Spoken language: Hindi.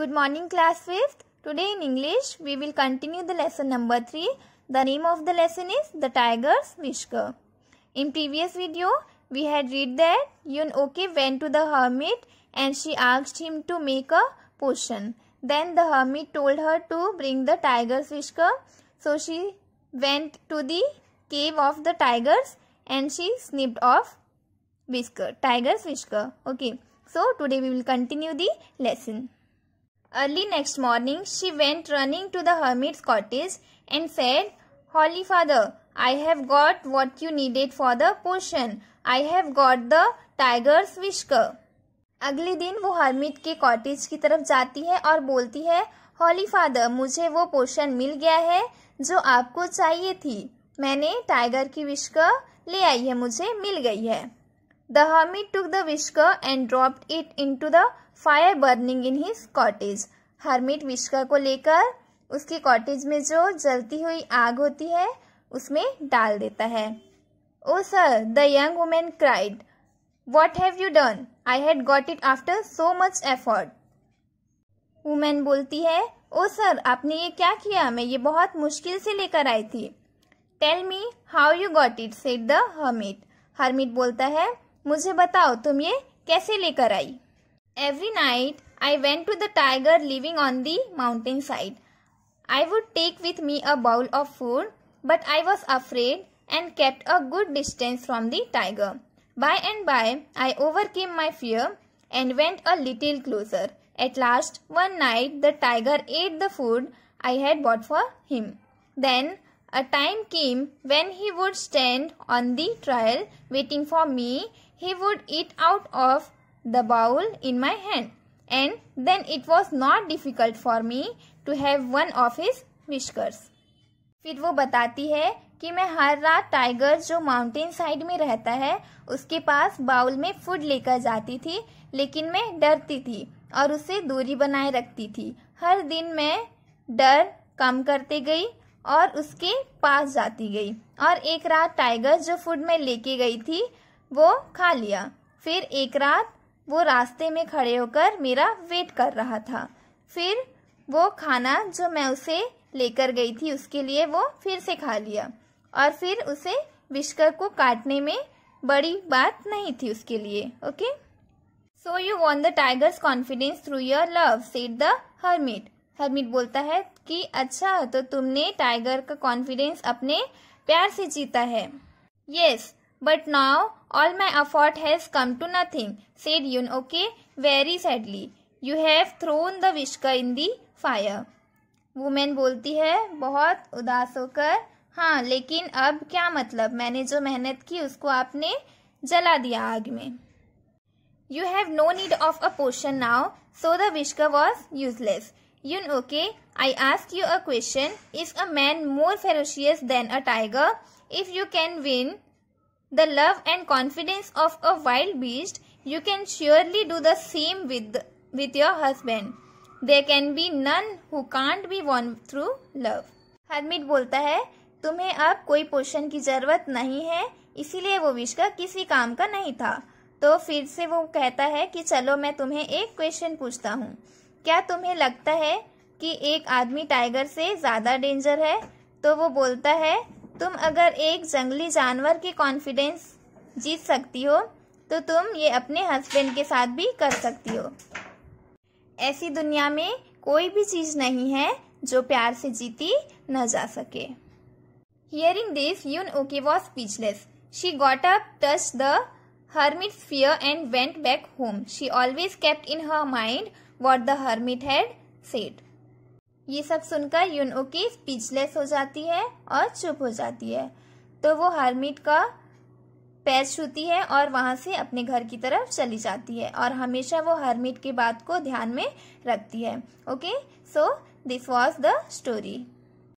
Good morning class 5th. Today in English we will continue the lesson number 3. The name of the lesson is The Tiger's Whisker. In previous video we had read that Yun Ok went to the hermit and she asked him to make a potion. Then the hermit told her to bring the tiger's whisker. So she went to the cave of the tigers and she snipped off whisker, tiger's whisker. Okay. So today we will continue the lesson. Early next morning, she went running to the hermit's cottage and said, Holy Father, I have got what you needed for the potion. I have got the tiger's whisker. अगले दिन वो हर्मिट के कॉटेज की तरफ जाती है और बोलती है हॉली फादर मुझे वो पोषण मिल गया है जो आपको चाहिए थी मैंने टाइगर की विश्क ले आई है मुझे मिल गई है the hermit took the whisker and dropped it into the fire burning in his cottage hermit whisker को लेकर उसके कॉटेज में जो जलती हुई आग होती है उसमें डाल देता है oh sir the young woman cried what have you done I had got it after so much effort woman बोलती है ओ सर आपने ये क्या किया मैं ये बहुत मुश्किल से लेकर आई थी tell me how you got it said the hermit hermit बोलता है मुझे बताओ तुम ये कैसे लेकर आई Every night I went to the tiger living on the mountainside. I would take with me a bowl of food, but I was afraid and kept a good distance from the tiger. By and by, I overcame my fear and went a little closer. At last, one night, the tiger ate the food I had bought for him. Then, a time came when he would stand on the trail waiting for me. He would eat out of the bowl in my hand and then it was not difficult for me to have one of his whiskers. फिर वो बताती है कि मैं हर रात टाइगर जो माउंटेन साइड में रहता है उसके पास बाउल में फूड लेकर जाती थी लेकिन मैं डरती थी और usse दूरी बनाए रखती थी हर दिन मैं डर कम karte गई और उसके पास जाती गई और एक रात टाइगर जो फूड में लेके गई थी वो खा लिया फिर एक रात वो रास्ते में खड़े होकर मेरा वेट कर रहा था फिर वो खाना जो मैं उसे लेकर गई थी उसके लिए वो फिर से खा लिया और फिर उसे विश्कर को काटने में बड़ी बात नहीं थी उसके लिए okay so you want the tiger's confidence through your love said the hermit hermit बोलता है कि अच्छा तो तुमने टाइगर का कॉन्फिडेंस अपने प्यार से जीता है yes yes, but But now all my effort has come to nothing, said Yunoke very sadly. You have thrown the whisker in the fire woman बोलती है बहुत उदास होकर हाँ लेकिन अब क्या मतलब मैंने जो मेहनत की उसको आपने जला दिया आग में you have no need of a potion now so the whisker was useless Yun Ok I ask you a question is a man more ferocious than a tiger if you can win the love and confidence of a wild beast, you can surely do the same with, with your husband. There can be none who can't be won through love. hermit bolta hai tumhe ab koi potion ki zarurat nahi hai इसीलिए वो विश का किसी काम का नहीं था तो फिर से वो कहता है कि चलो मैं तुम्हें एक क्वेश्चन पूछता हूँ क्या तुम्हें लगता है कि एक आदमी टाइगर से ज़्यादा डेंजर है तो वो बोलता है तुम अगर एक जंगली जानवर के कॉन्फिडेंस जीत सकती हो तो तुम ये अपने हस्बैंड के साथ भी कर सकती हो ऐसी दुनिया में कोई भी चीज़ नहीं है जो प्यार से जीती न जा सके hearing this Yun Ok was speechless she got up touch the hermit fear and went back home she always kept in her mind what the hermit had said. ये सब सुनकर युनओ की स्पीचलेस हो जाती है और चुप हो जाती है तो वो हरमिट का पैर छूती है और वहां से अपने घर की तरफ चली जाती है और हमेशा वो हरमिट की बात को ध्यान में रखती है okay so this was the story